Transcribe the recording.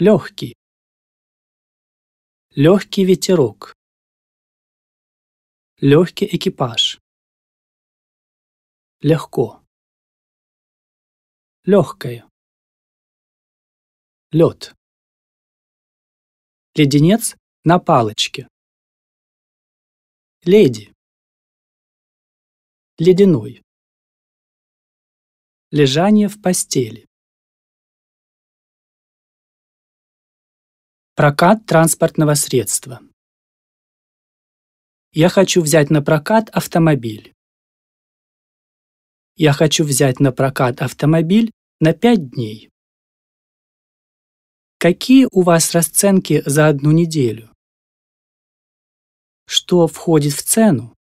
легкий. Легкий ветерок. Легкий экипаж. Легко. Легкое. Лед. Леденец на палочке. Леди. Ледяной. Лежание в постели. Прокат транспортного средства. Я хочу взять на прокат автомобиль. Я хочу взять на прокат автомобиль на 5 дней. Какие у вас расценки за одну неделю? Что входит в цену?